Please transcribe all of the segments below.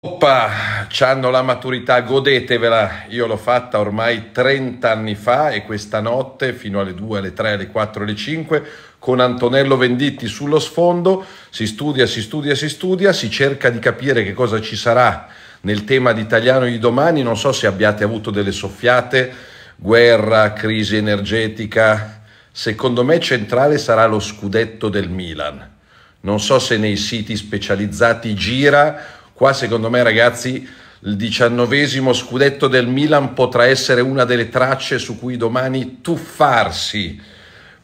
Oppa, c'hanno la maturità, godetevela, io l'ho fatta ormai 30 anni fa e questa notte fino alle 2, alle 3, alle 4, alle 5 con Antonello Venditti sullo sfondo si studia, si studia, si studia, si cerca di capire che cosa ci sarà nel tema di italiano di domani, non so se abbiate avuto delle soffiate, guerra, crisi energetica, secondo me centrale sarà lo scudetto del Milan, non so se nei siti specializzati gira Qua secondo me ragazzi il diciannovesimo scudetto del Milan potrà essere una delle tracce su cui domani tuffarsi.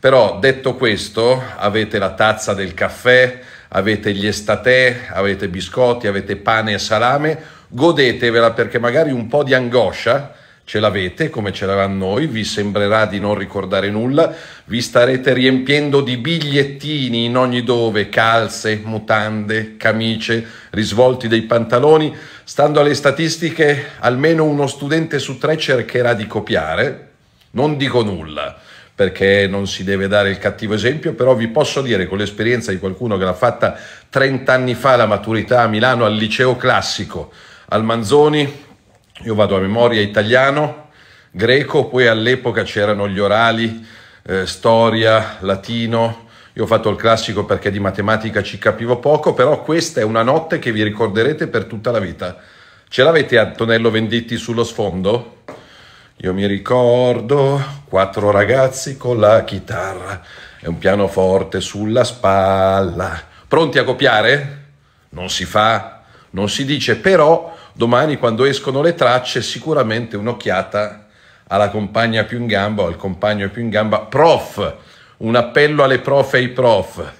Però detto questo, avete la tazza del caffè, avete gli estatè, avete biscotti, avete pane e salame, godetevela perché magari un po' di angoscia ce l'avete come ce l'avevamo noi, vi sembrerà di non ricordare nulla, vi starete riempiendo di bigliettini in ogni dove, calze, mutande, camicie, risvolti dei pantaloni. Stando alle statistiche, almeno uno studente su tre cercherà di copiare. Non dico nulla perché non si deve dare il cattivo esempio, però vi posso dire con l'esperienza di qualcuno che l'ha fatta 30 anni fa la maturità a Milano al liceo classico, al Manzoni, io vado a memoria italiano, greco, poi all'epoca c'erano gli orali, eh, storia, latino. Io ho fatto il classico perché di matematica ci capivo poco, però questa è una notte che vi ricorderete per tutta la vita. Ce l'avete Antonello Venditti sullo sfondo? Io mi ricordo quattro ragazzi con la chitarra e un pianoforte sulla spalla. Pronti a copiare? Non si fa, non si dice, però domani quando escono le tracce sicuramente un'occhiata alla compagna più in gamba o al compagno più in gamba. Prof, un appello alle prof e ai prof.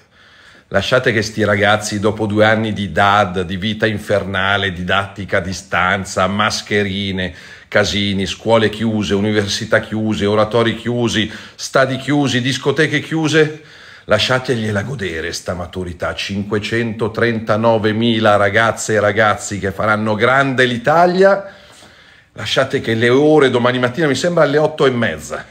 Lasciate che sti ragazzi dopo due anni di DAD, di vita infernale, didattica a distanza, mascherine, casini, scuole chiuse, università chiuse, oratori chiusi, stadi chiusi, discoteche chiuse, lasciategliela godere sta maturità, 539.000 ragazze e ragazzi che faranno grande l'Italia, lasciate che le ore domani mattina, mi sembra alle otto e mezza,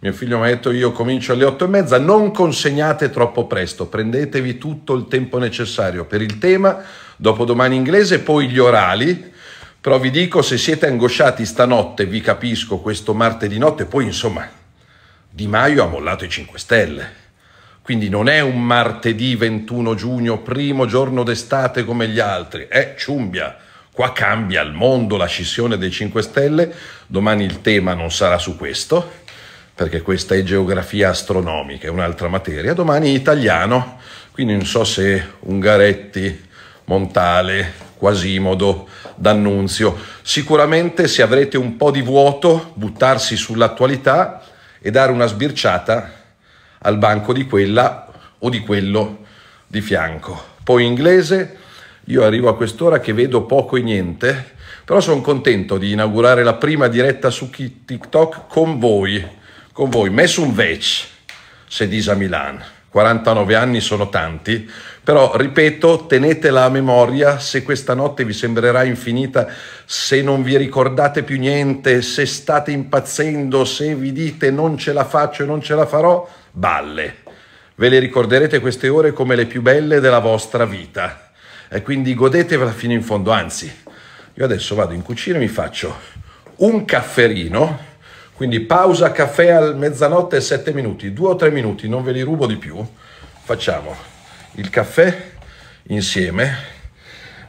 mio figlio mi ha detto io comincio alle otto e mezza, non consegnate troppo presto, prendetevi tutto il tempo necessario per il tema, dopodomani inglese, poi gli orali, però vi dico se siete angosciati stanotte, vi capisco questo martedì notte, poi insomma Di Maio ha mollato i 5 Stelle quindi non è un martedì 21 giugno, primo giorno d'estate come gli altri, è ciumbia. Qua cambia il mondo, la scissione dei 5 Stelle, domani il tema non sarà su questo, perché questa è geografia astronomica, è un'altra materia, domani italiano, quindi non so se Ungaretti, Montale, Quasimodo, D'Annunzio, sicuramente se avrete un po' di vuoto, buttarsi sull'attualità e dare una sbirciata al banco di quella o di quello di fianco. Poi inglese, io arrivo a quest'ora che vedo poco e niente, però sono contento di inaugurare la prima diretta su TikTok con voi, con voi, messo un Messun se disa Milan. 49 anni sono tanti, però ripeto, tenetela a memoria se questa notte vi sembrerà infinita, se non vi ricordate più niente, se state impazzendo, se vi dite non ce la faccio e non ce la farò, balle. Ve le ricorderete queste ore come le più belle della vostra vita e quindi godetevela fino in fondo, anzi io adesso vado in cucina e mi faccio un cafferino, quindi pausa caffè al mezzanotte e 7 minuti, due o tre minuti, non ve li rubo di più, facciamo il caffè insieme.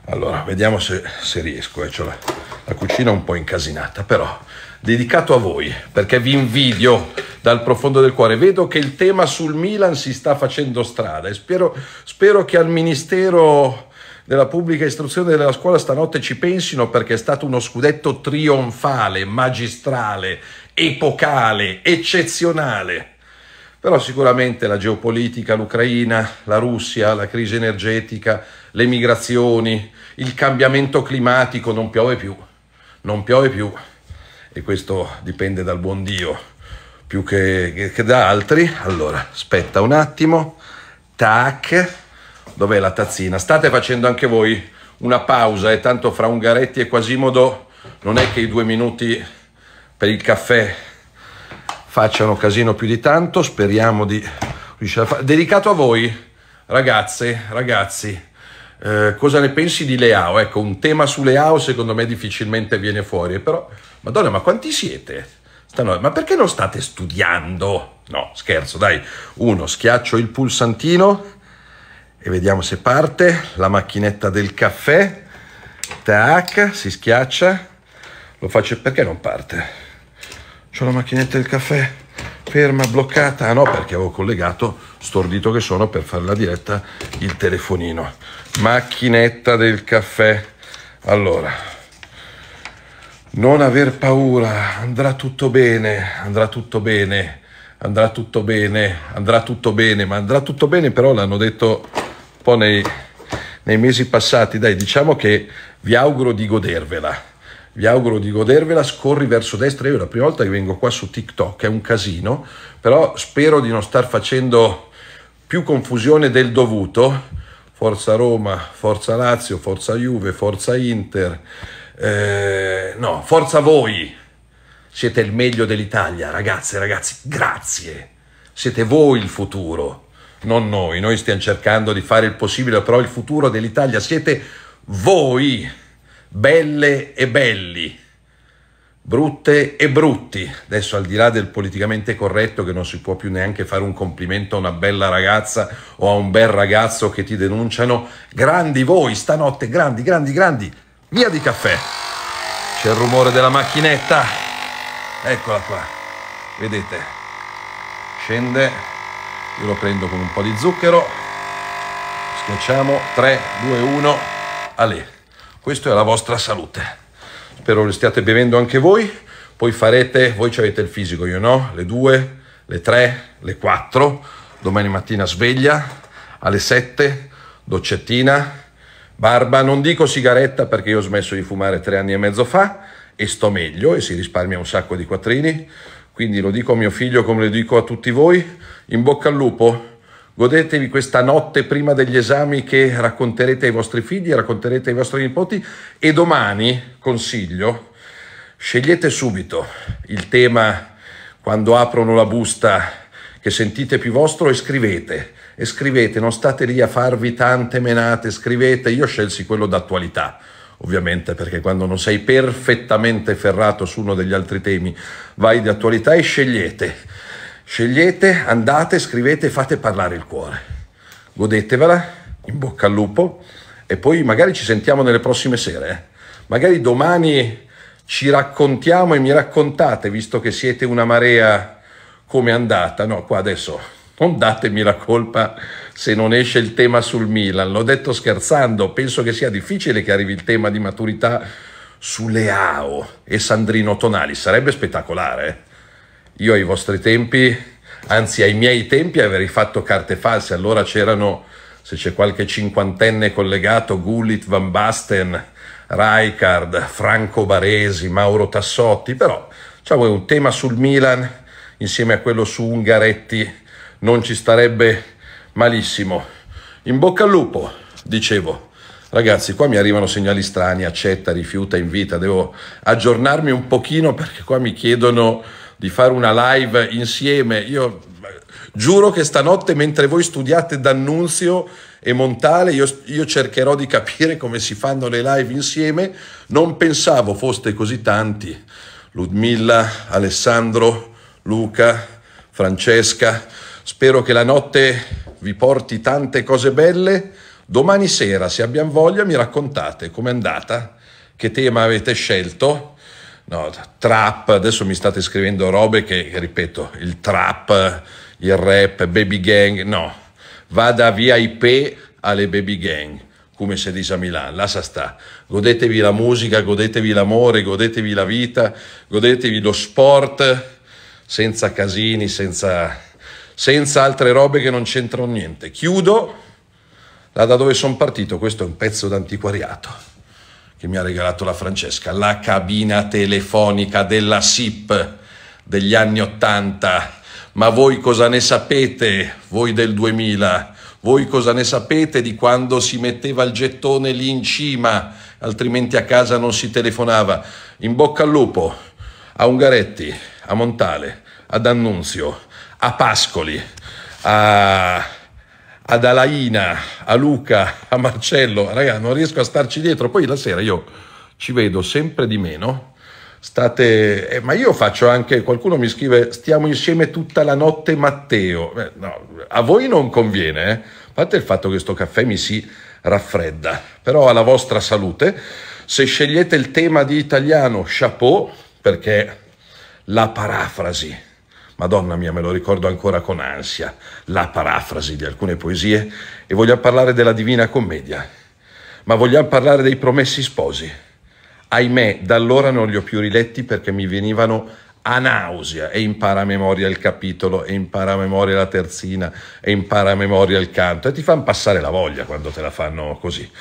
Allora, vediamo se, se riesco, eh, cioè la, la cucina un po' incasinata, però dedicato a voi, perché vi invidio dal profondo del cuore. Vedo che il tema sul Milan si sta facendo strada e spero, spero che al Ministero della pubblica istruzione della scuola stanotte ci pensino perché è stato uno scudetto trionfale, magistrale, epocale, eccezionale. Però sicuramente la geopolitica, l'Ucraina, la Russia, la crisi energetica, le migrazioni, il cambiamento climatico, non piove più, non piove più e questo dipende dal buon Dio più che, che, da altri. Allora, aspetta un attimo. Tac. Dov'è la tazzina? State facendo anche voi una pausa e eh, tanto fra Ungaretti e Quasimodo non è che i due minuti per il caffè facciano casino più di tanto, speriamo di riuscire a fare. Dedicato a voi, ragazze, ragazzi eh, cosa ne pensi di Leao? Ecco, un tema su Leao secondo me difficilmente viene fuori, però, madonna, ma quanti siete? Stanno, ma perché non state studiando? No, scherzo, dai. Uno, schiaccio il pulsantino e vediamo se parte la macchinetta del caffè. Tac, si schiaccia. Lo faccio perché non parte? C'ho la macchinetta del caffè ferma, bloccata. Ah no, perché avevo collegato stordito che sono per fare la diretta il telefonino. Macchinetta del caffè. Allora, non aver paura, andrà tutto bene, andrà tutto bene, andrà tutto bene, andrà tutto bene, ma andrà tutto bene però l'hanno detto un po' nei, nei mesi passati. Dai, diciamo che vi auguro di godervela vi auguro di godervela, scorri verso destra, io è la prima volta che vengo qua su TikTok, è un casino, però spero di non star facendo più confusione del dovuto, Forza Roma, Forza Lazio, Forza Juve, Forza Inter, eh, no, Forza voi, siete il meglio dell'Italia, ragazze, ragazzi, grazie, siete voi il futuro, non noi, noi stiamo cercando di fare il possibile, però il futuro dell'Italia siete voi, belle e belli brutte e brutti. Adesso al di là del politicamente corretto che non si può più neanche fare un complimento a una bella ragazza o a un bel ragazzo che ti denunciano, grandi voi stanotte, grandi, grandi, grandi. Via di caffè. C'è il rumore della macchinetta. Eccola qua. Vedete? Scende. Io lo prendo con un po' di zucchero. Schiacciamo 3 2 1. Ale. questa è la vostra salute. Spero lo stiate bevendo anche voi. Poi farete, voi ci avete il fisico, io no, le 2, le 3, le 4. Domani mattina sveglia alle 7, doccettina, barba, non dico sigaretta perché io ho smesso di fumare tre anni e mezzo fa e sto meglio e si risparmia un sacco di quattrini. Quindi lo dico a mio figlio come lo dico a tutti voi, in bocca al lupo. Godetevi questa notte prima degli esami che racconterete ai vostri figli, racconterete ai vostri nipoti e domani, consiglio, scegliete subito il tema quando aprono la busta che sentite più vostro e scrivete. E scrivete, non state lì a farvi tante menate, scrivete. Io scelsi quello d'attualità, ovviamente, perché quando non sei perfettamente ferrato su uno degli altri temi, vai di attualità e scegliete Scegliete, andate, scrivete, fate parlare il cuore. Godetevela, in bocca al lupo e poi magari ci sentiamo nelle prossime sere. Eh. Magari domani ci raccontiamo e mi raccontate, visto che siete una marea, come è andata. No, qua adesso non datemi la colpa se non esce il tema sul Milan. L'ho detto scherzando, penso che sia difficile che arrivi il tema di maturità su Leao e Sandrino Tonali. Sarebbe spettacolare. eh. Io ai vostri tempi, anzi ai miei tempi, avrei fatto carte false. Allora c'erano, se c'è qualche cinquantenne collegato, Gullit, Van Basten, Rijkaard, Franco Baresi, Mauro Tassotti, però diciamo, è un tema sul Milan insieme a quello su Ungaretti non ci starebbe malissimo. In bocca al lupo, dicevo. Ragazzi, qua mi arrivano segnali strani, accetta, rifiuta, invita, devo aggiornarmi un pochino perché qua mi chiedono di fare una live insieme. Io eh, giuro che stanotte mentre voi studiate D'Annunzio e Montale, io, io cercherò di capire come si fanno le live insieme. Non pensavo foste così tanti. Ludmilla, Alessandro, Luca, Francesca, spero che la notte vi porti tante cose belle. Domani sera, se abbiamo voglia, mi raccontate com'è andata, che tema avete scelto no, trap, adesso mi state scrivendo robe che, ripeto, il trap, il rap, baby gang, no, vada VIP alle baby gang, come si dice a Milano, là sa sta, godetevi la musica, godetevi l'amore, godetevi la vita, godetevi lo sport, senza casini, senza, senza altre robe che non c'entrano niente. Chiudo là da dove sono partito, questo è un pezzo d'antiquariato che mi ha regalato la Francesca, la cabina telefonica della SIP degli anni Ottanta. Ma voi cosa ne sapete, voi del 2000? Voi cosa ne sapete di quando si metteva il gettone lì in cima, altrimenti a casa non si telefonava? In bocca al lupo a Ungaretti, a Montale, ad Annunzio, a Pascoli, a ad Alaina, a Luca, a Marcello, raga, non riesco a starci dietro. Poi la sera io ci vedo sempre di meno. State, eh, ma io faccio anche, qualcuno mi scrive, stiamo insieme tutta la notte Matteo. Beh, no, a voi non conviene, eh? a parte il fatto che sto caffè mi si raffredda, però alla vostra salute. Se scegliete il tema di italiano, chapeau, perché la parafrasi Madonna mia, me lo ricordo ancora con ansia, la parafrasi di alcune poesie, e vogliamo parlare della Divina Commedia, ma vogliamo parlare dei promessi sposi. Ahimè, da allora non li ho più riletti perché mi venivano a nausea e impara a memoria il capitolo e impara a memoria la terzina e impara a memoria il canto e ti fanno passare la voglia quando te la fanno così.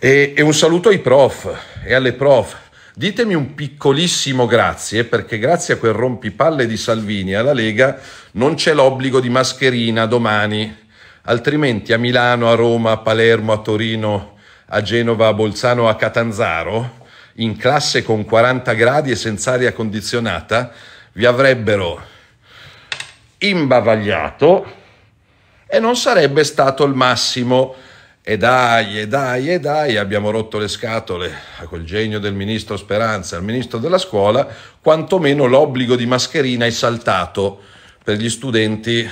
E, e un saluto ai prof e alle prof Ditemi un piccolissimo grazie, perché grazie a quel rompipalle di Salvini alla Lega non c'è l'obbligo di mascherina domani, altrimenti a Milano, a Roma, a Palermo, a Torino, a Genova, a Bolzano, a Catanzaro, in classe con 40 gradi e senza aria condizionata, vi avrebbero imbavagliato e non sarebbe stato il massimo e dai, e dai, e dai, abbiamo rotto le scatole a quel genio del ministro Speranza, al ministro della scuola, quantomeno l'obbligo di mascherina è saltato per gli studenti,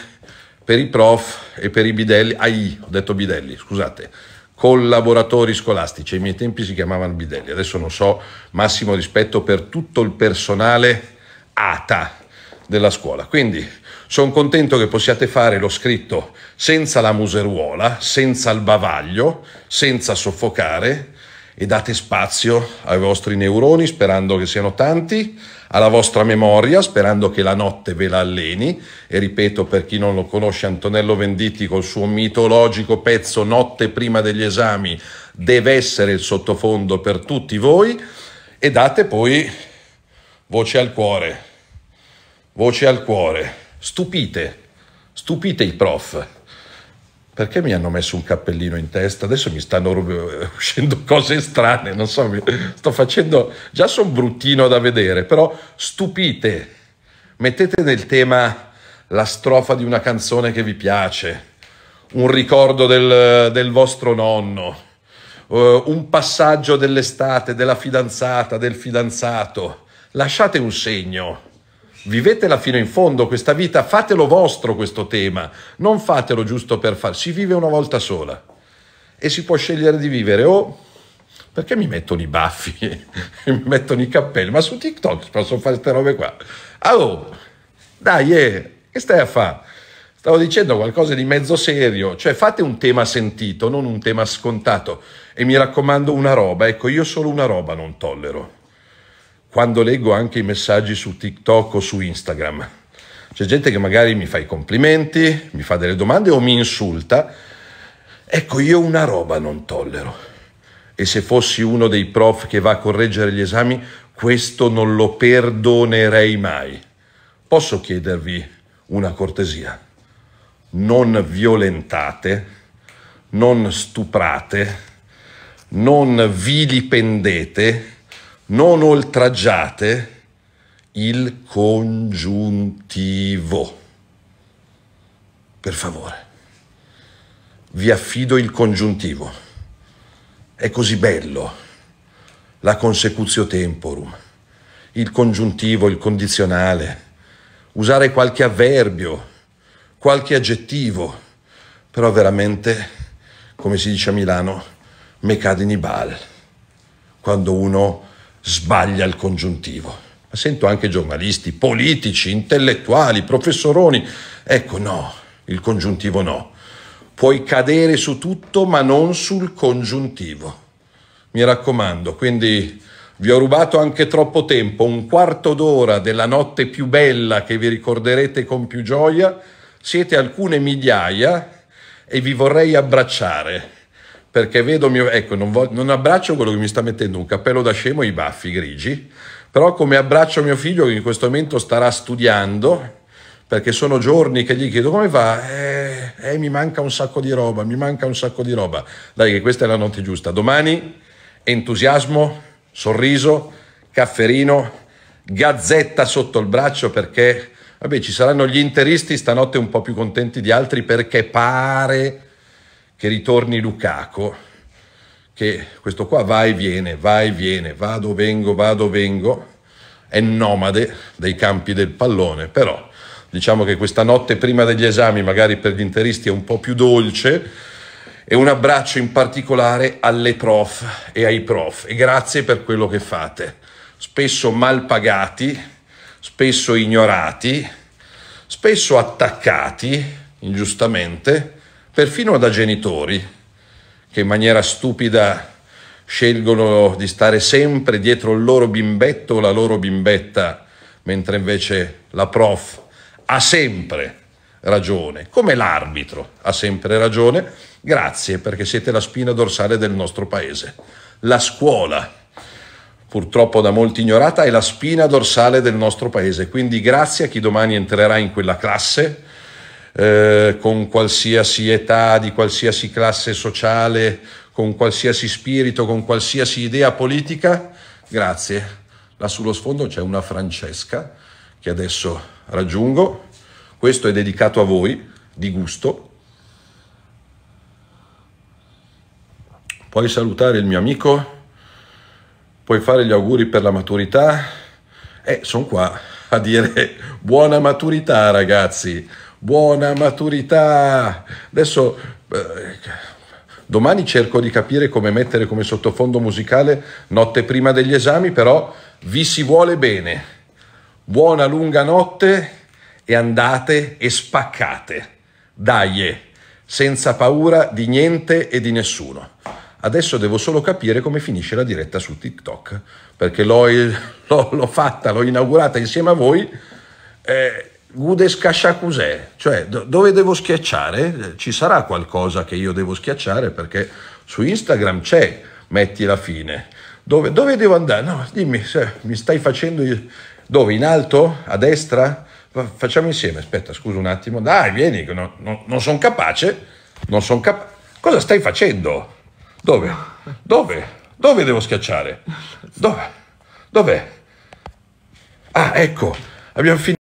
per i prof e per i bidelli, ai, ho detto bidelli, scusate, collaboratori scolastici, ai miei tempi si chiamavano bidelli, adesso non so, massimo rispetto per tutto il personale ATA della scuola. Quindi sono contento che possiate fare lo scritto senza la museruola, senza il bavaglio, senza soffocare e date spazio ai vostri neuroni sperando che siano tanti, alla vostra memoria sperando che la notte ve la alleni e ripeto per chi non lo conosce Antonello Venditti col suo mitologico pezzo Notte prima degli esami deve essere il sottofondo per tutti voi e date poi voce al cuore, voce al cuore. Stupite, stupite i prof. Perché mi hanno messo un cappellino in testa? Adesso mi stanno uscendo cose strane, non so, sto facendo, già sono bruttino da vedere, però stupite, mettete nel tema la strofa di una canzone che vi piace, un ricordo del, del vostro nonno, Uh, un passaggio dell'estate, della fidanzata, del fidanzato. Lasciate un segno. Vivetela fino in fondo questa vita, fatelo vostro questo tema, non fatelo giusto per far, si vive una volta sola e si può scegliere di vivere o oh, perché mi mettono i baffi e mi mettono i cappelli, ma su TikTok posso fare queste robe qua. Oh, dai, eh, che stai a fare? Stavo dicendo qualcosa di mezzo serio, cioè fate un tema sentito, non un tema scontato. E mi raccomando una roba, ecco, io solo una roba non tollero quando leggo anche i messaggi su TikTok o su Instagram. C'è gente che magari mi fa i complimenti, mi fa delle domande o mi insulta. Ecco, io una roba non tollero. E se fossi uno dei prof che va a correggere gli esami, questo non lo perdonerei mai. Posso chiedervi una cortesia? Non violentate, non stuprate, non vilipendete non oltraggiate il congiuntivo. Per favore, vi affido il congiuntivo. È così bello la consecutio temporum, il congiuntivo, il condizionale, usare qualche avverbio, qualche aggettivo, però veramente, come si dice a Milano, me cade in bal, quando uno sbaglia il congiuntivo. Ma sento anche giornalisti, politici, intellettuali, professoroni. Ecco, no, il congiuntivo no. Puoi cadere su tutto, ma non sul congiuntivo. Mi raccomando, quindi vi ho rubato anche troppo tempo, un quarto d'ora della notte più bella che vi ricorderete con più gioia. Siete alcune migliaia e vi vorrei abbracciare perché vedo mio... Ecco, non, voglio, non abbraccio quello che mi sta mettendo un cappello da scemo e i baffi grigi, però come abbraccio mio figlio che in questo momento starà studiando, perché sono giorni che gli chiedo come va, eh, eh, mi manca un sacco di roba, mi manca un sacco di roba. Dai che questa è la notte giusta. Domani entusiasmo, sorriso, cafferino, gazzetta sotto il braccio perché... Vabbè, ci saranno gli interisti stanotte un po' più contenti di altri perché pare che ritorni Lukaku, che questo qua va e viene, va e viene, vado, vengo, vado, vengo, è nomade dei campi del pallone, però diciamo che questa notte prima degli esami magari per gli interisti è un po' più dolce e un abbraccio in particolare alle prof e ai prof e grazie per quello che fate, spesso mal pagati, spesso ignorati, spesso attaccati ingiustamente perfino da genitori che in maniera stupida scelgono di stare sempre dietro il loro bimbetto o la loro bimbetta, mentre invece la prof ha sempre ragione, come l'arbitro ha sempre ragione, grazie perché siete la spina dorsale del nostro paese. La scuola, purtroppo da molti ignorata, è la spina dorsale del nostro paese, quindi grazie a chi domani entrerà in quella classe, eh, con qualsiasi età, di qualsiasi classe sociale, con qualsiasi spirito, con qualsiasi idea politica? Grazie. Là sullo sfondo c'è una Francesca che adesso raggiungo. Questo è dedicato a voi, di gusto. Puoi salutare il mio amico, puoi fare gli auguri per la maturità. E eh, sono qua a dire buona maturità ragazzi buona maturità. Adesso eh, domani cerco di capire come mettere come sottofondo musicale notte prima degli esami, però vi si vuole bene. Buona lunga notte e andate e spaccate. Dai, eh, senza paura di niente e di nessuno. Adesso devo solo capire come finisce la diretta su TikTok, perché l'ho, l'ho, l'ho fatta, l'ho inaugurata insieme a voi. Eh, Gudes Kashakuse, cioè do- dove devo schiacciare? Ci sarà qualcosa che io devo schiacciare perché su Instagram c'è, metti la fine. Dove, dove devo andare? No, dimmi, mi stai facendo... Io... Dove? In alto? A destra? Facciamo insieme, aspetta, scusa un attimo. Dai, vieni, no, no, non sono capace. Non sono capace. Cosa stai facendo? Dove? Dove? Dove devo schiacciare? Dove? Dov'è? Ah, ecco, abbiamo finito.